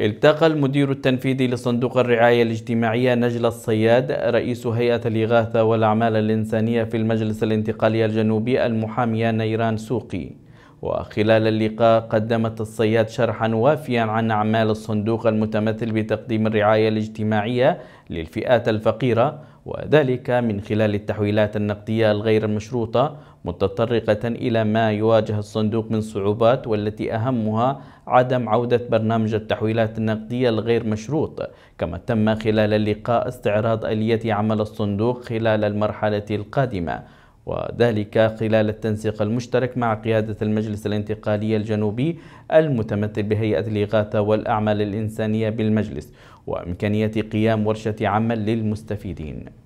التقى المدير التنفيذي لصندوق الرعاية الاجتماعية نجل الصياد رئيس هيئة الإغاثة والأعمال الإنسانية في المجلس الانتقالي الجنوبي المحامية نيران سوقي وخلال اللقاء قدمت الصياد شرحا وافيا عن أعمال الصندوق المتمثل بتقديم الرعاية الاجتماعية للفئات الفقيرة وذلك من خلال التحويلات النقدية الغير المشروطة متطرقة إلى ما يواجه الصندوق من صعوبات والتي أهمها عدم عودة برنامج التحويلات النقدية الغير مشروط كما تم خلال اللقاء استعراض آلية عمل الصندوق خلال المرحلة القادمة وذلك خلال التنسيق المشترك مع قيادة المجلس الانتقالي الجنوبي المتمثل بهيئة الإغاثة والأعمال الإنسانية بالمجلس وإمكانية قيام ورشة عمل للمستفيدين